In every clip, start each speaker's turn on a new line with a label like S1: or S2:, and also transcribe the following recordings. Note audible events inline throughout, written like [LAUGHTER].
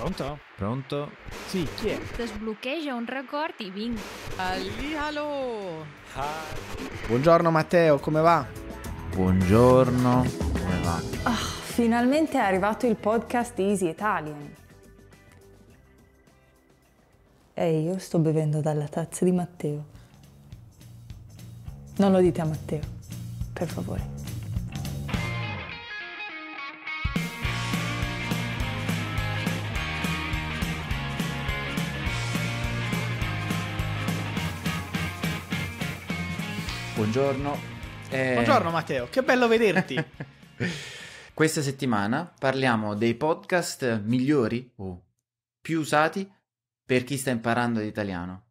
S1: Pronto? Pronto? Sì, chi
S2: è? Sbloccheggia un record e vin. Allihalo!
S1: Buongiorno Matteo, come va? Buongiorno, come va? Oh,
S2: finalmente è arrivato il podcast Easy Italian. E io sto bevendo dalla tazza di Matteo. Non lo dite a Matteo, per favore.
S3: Buongiorno. Eh... Buongiorno
S1: Matteo, che bello vederti.
S3: [LAUGHS] Questa settimana parliamo dei podcast migliori o oh, più usati per chi sta imparando l'italiano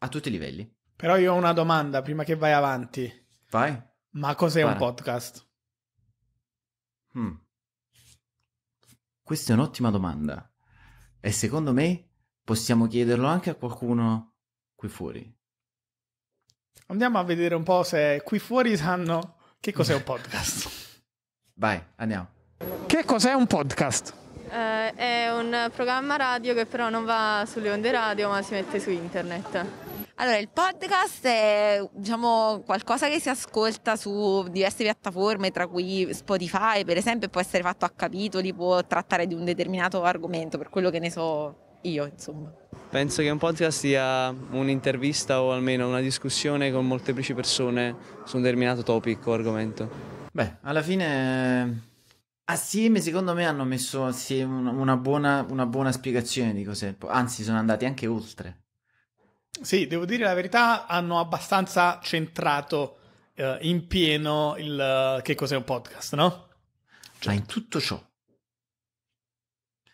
S3: a tutti i livelli.
S1: Però io ho una domanda prima che vai avanti. Vai. Ma cos'è Para. un podcast?
S3: Hmm. Questa è un'ottima domanda. E secondo me possiamo chiederlo anche a qualcuno qui fuori.
S1: Andiamo a vedere un po' se qui fuori sanno che cos'è un [LAUGHS] podcast. Vai, andiamo. Che cos'è un podcast?
S2: Eh, è un programma radio che però non va sulle onde radio ma si mette su internet. Allora, il podcast è diciamo, qualcosa che si ascolta su diverse piattaforme, tra cui Spotify, per esempio, può essere fatto a capitoli, può trattare di un determinato argomento, per quello che ne so io, insomma. Penso che un podcast sia un'intervista o almeno una discussione con molteplici persone su un determinato topic o argomento. Beh, alla
S3: fine assieme secondo me hanno messo una buona, una buona spiegazione di cos'è il podcast, anzi sono andati anche oltre.
S1: Sì, devo dire la verità, hanno abbastanza centrato eh, in pieno il che cos'è un podcast, no?
S3: Cioè... in tutto ciò,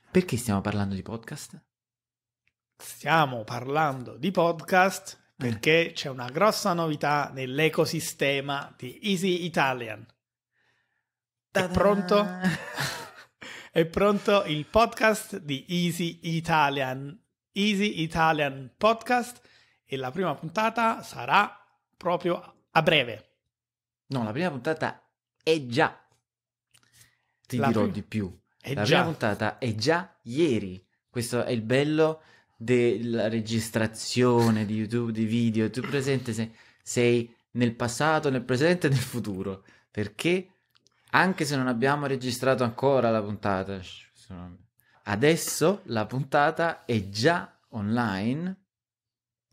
S3: perché stiamo parlando di podcast?
S1: stiamo parlando di podcast perché eh. c'è una grossa novità nell'ecosistema di Easy Italian. È pronto? [LAUGHS] È pronto il podcast di Easy Italian. Easy Italian Podcast e la prima puntata sarà proprio a breve. No, la prima puntata è
S3: già.
S2: Ti la dirò di più. la già. prima
S3: puntata è già ieri. Questo è il bello della registrazione di YouTube, di video, tu presente se sei nel passato, nel presente e nel futuro, perché anche se non abbiamo registrato ancora la puntata, adesso
S1: la puntata è già online.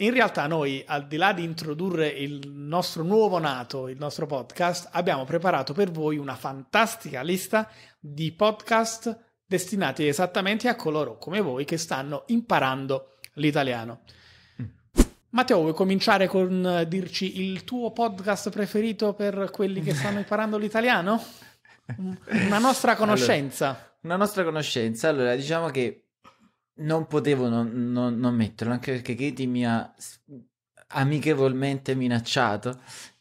S1: In realtà noi, al di là di introdurre il nostro nuovo nato, il nostro podcast, abbiamo preparato per voi una fantastica lista di podcast destinati esattamente a coloro come voi che stanno imparando l'italiano. Mm. Matteo, vuoi cominciare con eh, dirci il tuo podcast preferito per quelli che stanno imparando l'italiano? Una nostra conoscenza.
S3: Allora, una nostra conoscenza. Allora, diciamo che non potevo non, non, non metterlo, anche perché Katie mi ha amichevolmente minacciato.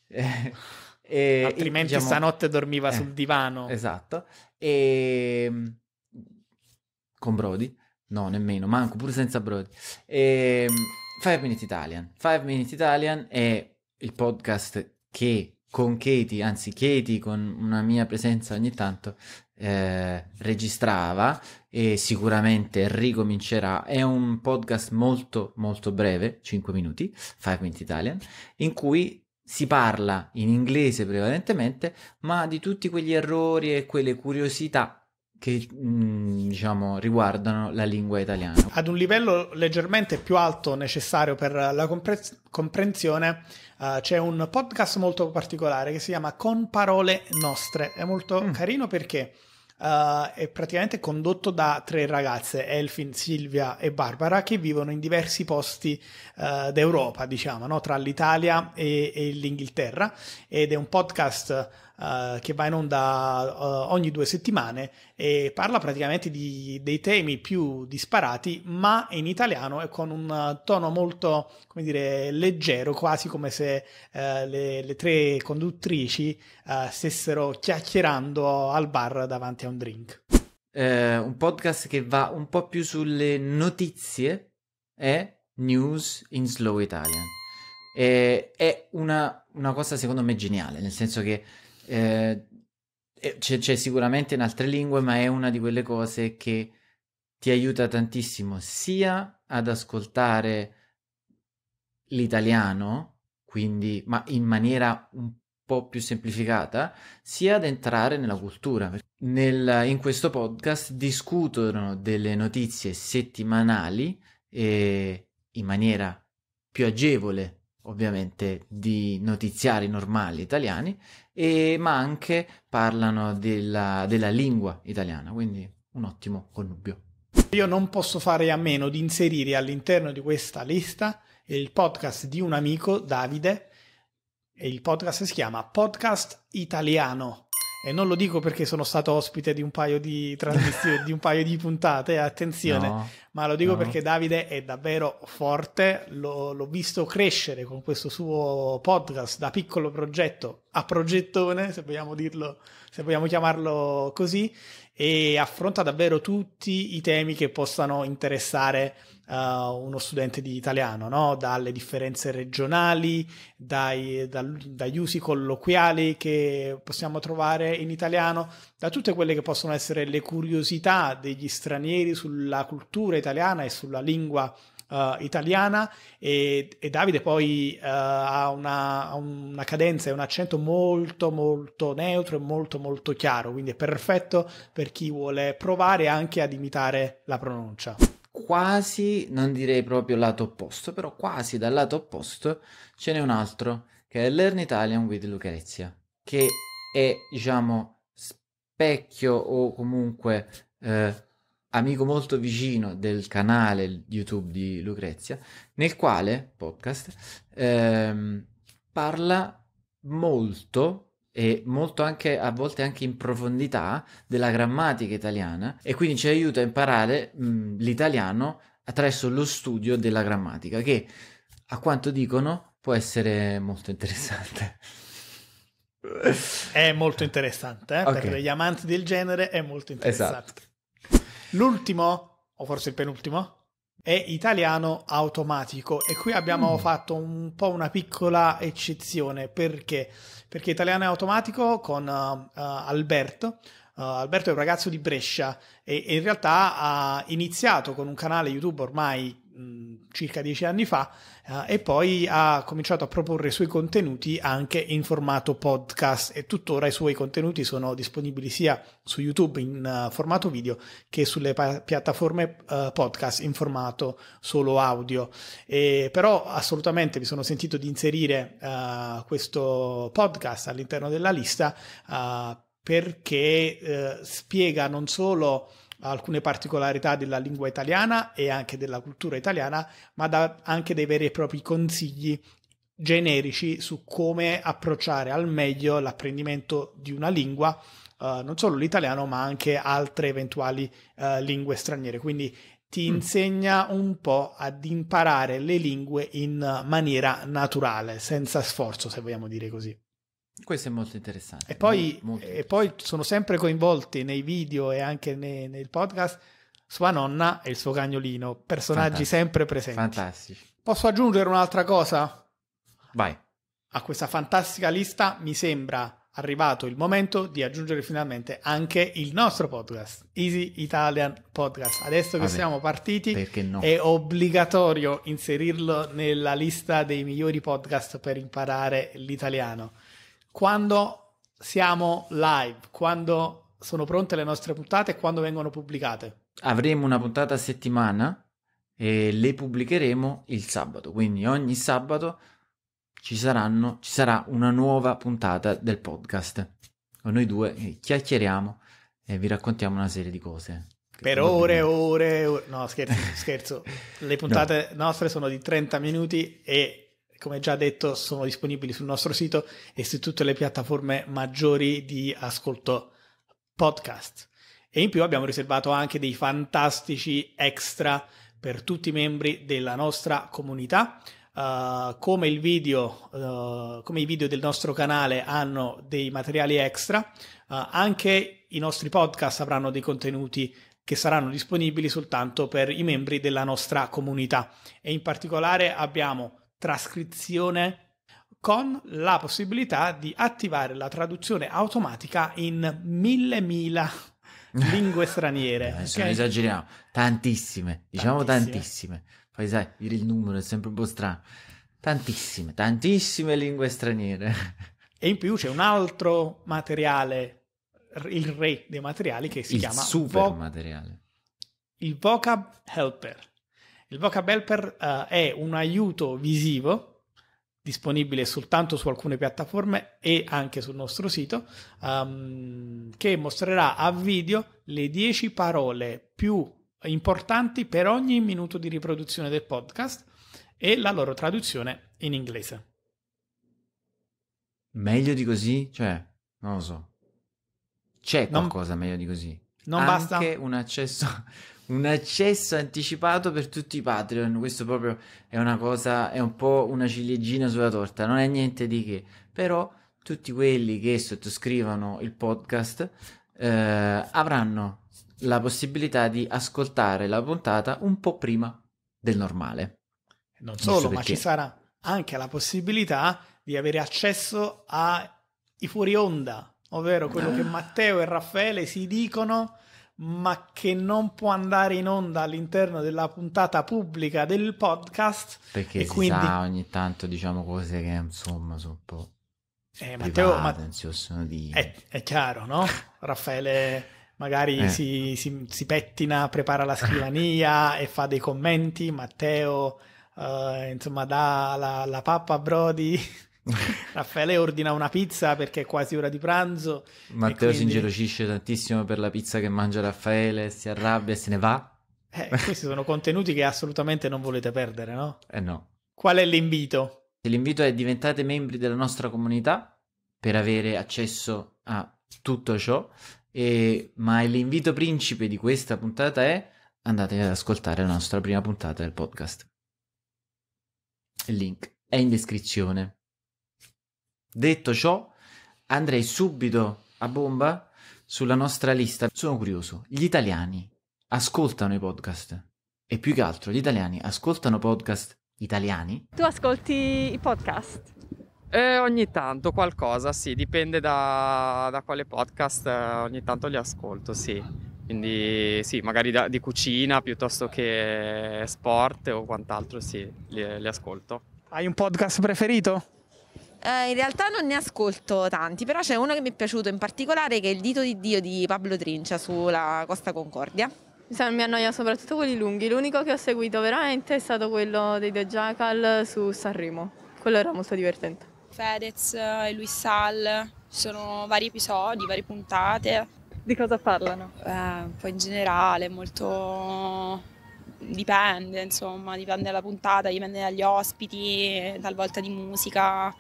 S3: [LAUGHS] Eh, eh, Altrimenti diciamo, stanotte dormiva eh, sul divano. Esatto. E ehm, con Brody, no nemmeno, manco pure senza Brody, e ehm, Five Minute Italian. Five Minute Italian è il podcast che con Katie, anzi Katie con una mia presenza ogni tanto, eh, registrava e sicuramente ricomincerà. È un podcast molto molto breve, 5 minuti, 5 Minute Italian, in cui si parla in inglese prevalentemente, ma di tutti quegli errori e quelle curiosità che mh, diciamo, riguardano la lingua italiana.
S1: Ad un livello leggermente più alto necessario per la compre- comprensione uh, c'è un podcast molto particolare che si chiama Con parole nostre. È molto mm. carino perché uh, è praticamente condotto da tre ragazze, Elfin, Silvia e Barbara, che vivono in diversi posti uh, d'Europa, diciamo, no? tra l'Italia e, e l'Inghilterra ed è un podcast uh, che va in onda uh, ogni due settimane e parla praticamente di, dei temi più disparati, ma in italiano e con un tono molto, come dire, leggero, quasi come se uh, le, le, tre conduttrici stessero chiacchierando al bar davanti a un drink.
S3: Eh, un podcast che va un po' più sulle notizie è News in Slow Italian. E è una, una, cosa secondo me geniale, nel senso che eh, c'è, c'è, sicuramente in altre lingue, ma è una di quelle cose che ti aiuta tantissimo sia ad ascoltare l'italiano, quindi, ma in maniera un po' più semplificata, sia ad entrare nella cultura. Nel, in questo podcast discutono delle notizie settimanali eh, in maniera più agevole ovviamente di notiziari normali italiani, e, ma anche parlano della, della lingua italiana, quindi un ottimo connubio.
S1: Io non posso fare a meno di inserire all'interno di questa lista il podcast di un amico, Davide, e il podcast si chiama Podcast Italiano e non lo dico perché sono stato ospite di un paio di trasmissioni, [LAUGHS] di un paio di puntate, eh, attenzione, no, ma lo dico no. perché Davide è davvero forte, lo, l'ho visto crescere con questo suo podcast da piccolo progetto a progettone, se vogliamo dirlo, se vogliamo chiamarlo così, e affronta davvero tutti i temi che possano interessare uh, uno studente di italiano, no? dalle differenze regionali, dai, da, dagli usi colloquiali che possiamo trovare in italiano, da tutte quelle che possono essere le curiosità degli stranieri sulla cultura italiana e sulla lingua Uh, italiana e, e, Davide poi uh, ha, una, ha, una, cadenza e un accento molto molto neutro e molto molto chiaro, quindi è perfetto per chi vuole provare anche ad imitare la pronuncia
S3: quasi, non direi proprio lato opposto, però quasi dal lato opposto ce n'è un altro che è Learn Italian with Lucrezia, che è, diciamo, specchio o comunque eh, amico molto vicino del canale YouTube di Lucrezia, nel quale podcast ehm, parla molto e molto anche a volte anche in profondità della grammatica italiana e quindi ci aiuta a imparare mh, l'italiano attraverso lo studio della grammatica che a quanto dicono può essere molto interessante.
S1: È molto interessante, eh? okay. per gli amanti del genere è molto interessante. Esatto. L'ultimo, o forse il penultimo? è italiano automatico e qui abbiamo mm. fatto un po' una piccola eccezione perché perché italiano automatico con uh, eh, uh, eh, Alberto Uh, eh, Alberto è un ragazzo di Brescia e, e in realtà ha iniziato con un canale YouTube ormai circa dieci anni fa eh, e poi ha cominciato a proporre i suoi contenuti anche in formato podcast e tuttora i suoi contenuti sono disponibili sia su YouTube in uh, formato video che sulle pa- piattaforme uh, podcast in formato solo audio. E, però assolutamente mi sono sentito di inserire uh, questo podcast all'interno della lista perché spiega non solo alcune particolarità della lingua italiana e anche della cultura italiana, ma dà anche dei veri e propri consigli generici su come approcciare al meglio l'apprendimento di una lingua, eh, non solo l'italiano, ma anche altre eventuali eh, lingue straniere. Quindi ti mm. insegna un po' ad imparare le lingue in maniera naturale, senza sforzo, se vogliamo dire così. Questo è molto interessante. E poi, molto interessante. E poi sono sempre coinvolti nei video e anche nei, nel podcast sua nonna e il suo cagnolino, personaggi Fantastico. sempre presenti. Fantastici. Posso aggiungere un'altra cosa? Vai. A questa fantastica lista mi sembra arrivato il momento di aggiungere finalmente anche il nostro podcast, Easy Italian Podcast. Adesso che Vabbè, siamo partiti, no? è obbligatorio inserirlo nella lista dei migliori podcast per imparare l'italiano quando siamo live, quando sono pronte le nostre puntate e quando vengono pubblicate?
S3: Avremo una puntata a settimana e le pubblicheremo il sabato, quindi ogni sabato ci, saranno, ci sarà una nuova puntata del podcast. Con noi due eh, chiacchieriamo e vi raccontiamo una serie di cose.
S1: Per ore, ore, ore, no scherzo, scherzo. [LAUGHS] Le puntate no. nostre sono di 30 minuti e come già detto, sono disponibili sul nostro sito e su tutte le piattaforme maggiori di ascolto podcast. E in più abbiamo riservato anche dei fantastici extra per tutti i membri della nostra comunità. Uh, come, il video, uh, come i video del nostro canale hanno dei materiali extra, uh, anche i nostri podcast avranno dei contenuti che saranno disponibili soltanto per i membri della nostra comunità e in particolare abbiamo trascrizione con la possibilità di attivare la traduzione automatica in mille mila [LAUGHS] lingue straniere. Adesso okay?
S3: esageriamo, tantissime, diciamo tantissime. tantissime. Poi sai, il numero è sempre un po' strano. Tantissime, tantissime lingue straniere.
S1: E in più c'è un altro materiale, il re dei materiali che si il chiama super vo-
S3: materiale.
S1: Il vocab helper. Il vocabelper uh, eh, è un aiuto visivo disponibile soltanto su alcune piattaforme e anche sul nostro sito, um, che mostrerà a video le 10 parole più importanti per ogni minuto di riproduzione del podcast e la loro traduzione in inglese.
S3: Meglio di così? Cioè, non lo so. C'è qualcosa non, meglio di così? Non Anche basta. un accesso un accesso anticipato per tutti i Patreon. Questo proprio è una cosa, è un po' una ciliegina sulla torta, non è niente di che. Però tutti quelli che sottoscrivono il podcast eh, avranno la possibilità di ascoltare la puntata un po' prima del normale.
S1: Non solo, ma ci sarà anche la possibilità di avere accesso ai fuori onda, ovvero quello ah. che Matteo e Raffaele si dicono ma che non può andare in onda all'interno della puntata pubblica del podcast. Perché e quindi...
S3: ogni tanto diciamo cose che insomma sono un po'...
S1: Eh, Matteo, private, ma... possono dire. È, è, chiaro, no? [LAUGHS] Raffaele magari eh. si, si, si, pettina, prepara la scrivania e fa dei commenti, Matteo... Uh, insomma, dà la, la pappa a Brody [LAUGHS] Raffaele ordina una pizza perché è quasi ora di pranzo. Matteo quindi... si
S3: ingelocisce tantissimo per la pizza che mangia Raffaele, si arrabbia e se ne va.
S1: Eh, questi sono contenuti che assolutamente non volete perdere, no?
S3: Eh no. Qual
S1: è l'invito? L'invito
S3: è diventate membri della nostra comunità per avere accesso a tutto ciò, e... ma l'invito principe di questa puntata è andate ad ascoltare la nostra prima puntata del podcast. Il link è in descrizione. Detto ciò, andrei subito a bomba sulla nostra lista. Sono curioso, gli italiani ascoltano i podcast e più che altro gli italiani ascoltano podcast italiani?
S2: Tu ascolti i podcast? Eh, ogni tanto qualcosa, sì, dipende da, da quale podcast, eh, ogni tanto li ascolto, sì. Quindi sì, magari da, di cucina piuttosto che sport o quant'altro, sì, li, li ascolto.
S1: Hai un podcast preferito?
S2: Eh, in realtà non ne ascolto tanti, però c'è uno che mi è piaciuto in particolare che è Il dito di Dio di Pablo Trincia sulla Costa Concordia. Mi annoia soprattutto quelli lunghi, l'unico che ho seguito veramente è stato quello dei The Jackal su Sanremo, quello era molto divertente. Fedez e Luis Sal, ci sono vari episodi, varie puntate. Di cosa parlano? Eh, un po' in generale, molto dipende, insomma, dipende dalla puntata, dipende dagli ospiti, talvolta di musica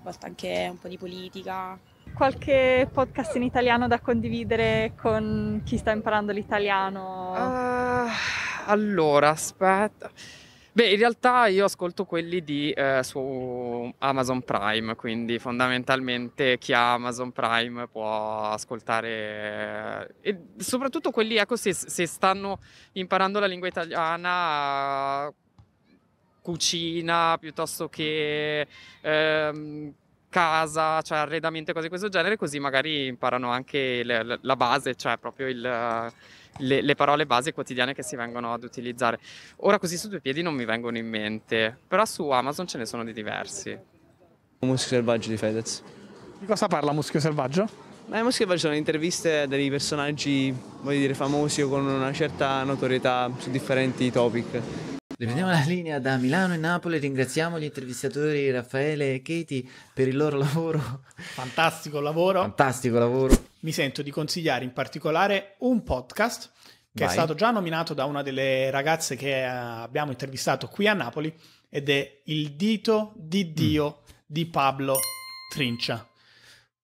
S2: a volte anche un po' di politica. Qualche podcast in italiano da condividere con chi sta imparando l'italiano? Uh, allora, aspetta. Beh, in realtà io ascolto quelli di, eh, su Amazon Prime, quindi fondamentalmente chi ha Amazon Prime può ascoltare eh, e soprattutto quelli, ecco, se, se stanno imparando la lingua italiana, cucina piuttosto che ehm, casa, cioè arredamento e cose di questo genere, così magari imparano anche le, la base, cioè proprio il, le, le, parole base quotidiane che si vengono ad utilizzare. Ora così su due piedi non mi vengono in mente, però su Amazon ce ne sono di diversi.
S1: Muschio selvaggio di Fedez. Di cosa parla Muschio selvaggio?
S2: Beh, Muschio selvaggio sono interviste a dei personaggi, voglio dire, famosi o con una certa notorietà su differenti topic.
S3: Riprendiamo la linea da Milano e Napoli. Ringraziamo gli intervistatori Raffaele
S1: e Katie per il loro lavoro. Fantastico lavoro. Fantastico lavoro. Mi sento di consigliare in particolare un podcast che Vai. è stato già nominato da una delle ragazze che eh, abbiamo intervistato qui a Napoli ed è Il dito di mm. Dio mm. di Pablo Trincia.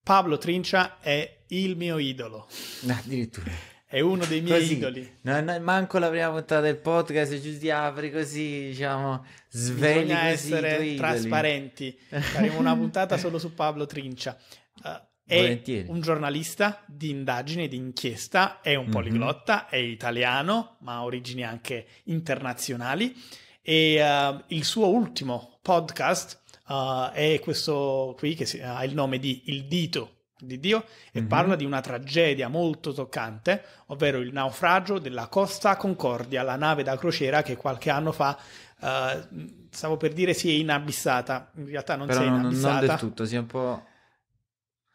S1: Pablo Trincia è il mio idolo.
S3: Addirittura.
S1: È uno dei miei così. idoli. Non, è manco la prima puntata del podcast, ci si apri così, diciamo, svegli Bisogna così essere trasparenti. Faremo una puntata solo su Pablo Trincia. Uh, è Volentieri. un giornalista di indagine, di inchiesta, è un mhm. poliglotta, mm-hmm. è italiano, ma ha origini anche internazionali. E uh, il suo ultimo podcast uh, è questo qui che si, ha il nome di Il Dito di Dio e mm-hmm. parla di una tragedia molto toccante, ovvero il naufragio della Costa Concordia, la nave da crociera che qualche anno fa, uh, stavo per dire, si è inabissata, in realtà non Però si è inabissata. Non, non del
S3: tutto, si è un po'...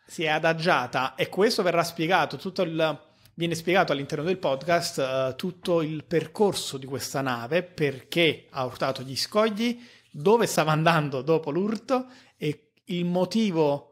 S1: Si è adagiata e questo verrà spiegato, tutto il, viene spiegato all'interno del podcast uh, tutto il percorso di questa nave, perché ha urtato gli scogli, dove stava andando dopo l'urto e il motivo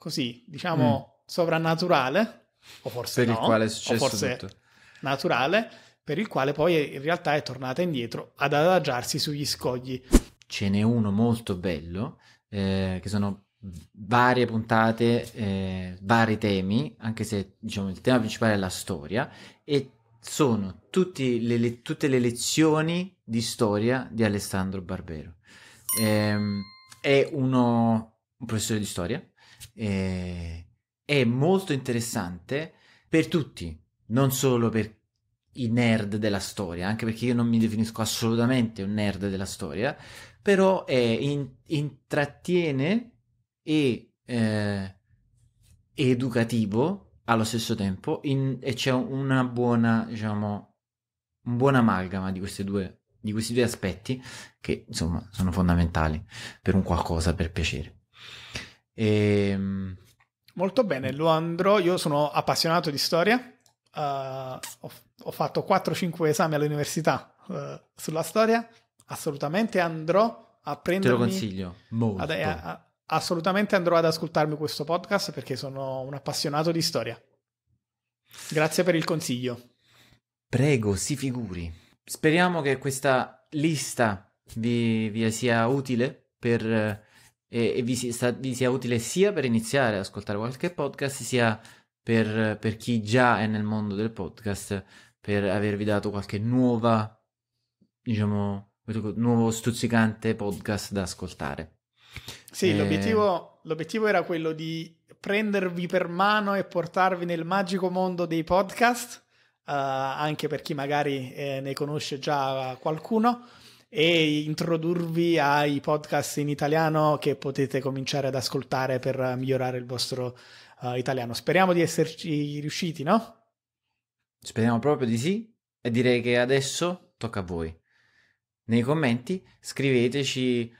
S1: così, diciamo, mm. sovrannaturale, o forse per no, il quale è successo o forse tutto. naturale, per il quale poi in realtà è tornata indietro ad
S3: adagiarsi sugli scogli. Ce n'è uno molto bello, eh, che sono varie puntate, eh, vari temi, anche se diciamo il tema principale è la storia, e sono le le, tutte le lezioni di storia di Alessandro Barbero. Eh, è uno, un professore di storia eh, è molto interessante per tutti, non solo per i nerd della storia, anche perché io non mi definisco assolutamente un nerd della storia, però è in, intrattiene e eh, educativo allo stesso tempo in, e c'è una buona, diciamo, un buon amalgama di, queste due, di questi due aspetti che insomma sono fondamentali per un qualcosa per piacere.
S1: E... Ehm, Molto bene, lo andrò. Io sono appassionato di storia. Uh, ho, ho, fatto 4-5 esami all'università uh, sulla storia. Assolutamente andrò a prendere. Te lo consiglio.
S3: Molto. Ad, eh, a,
S1: a, assolutamente andrò ad ascoltarmi questo podcast perché sono un appassionato di storia.
S3: Grazie per il consiglio. Prego, si figuri. Speriamo che questa lista vi, vi sia utile per e, e vi, sta, vi, sia utile sia per iniziare ad ascoltare qualche podcast, sia per, per chi già è nel mondo del podcast, per avervi dato qualche nuova, diciamo, nuovo stuzzicante podcast da ascoltare. Sì, eh... l'obiettivo,
S1: l'obiettivo era quello di prendervi per mano e portarvi nel magico mondo dei podcast, uh, anche per chi magari eh, ne conosce già qualcuno, e introdurvi ai podcast in italiano che potete cominciare ad ascoltare per migliorare il vostro uh, italiano. Speriamo di esserci riusciti, no?
S3: Speriamo proprio di sì e direi che adesso tocca a voi. Nei commenti scriveteci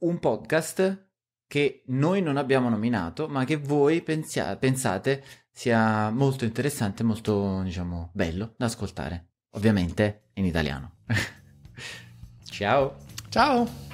S3: un podcast che noi non abbiamo nominato, ma che voi pensia- pensate sia molto interessante, molto, diciamo, bello da ascoltare. Ovviamente in italiano. [LAUGHS] Ciao.
S1: Ciao.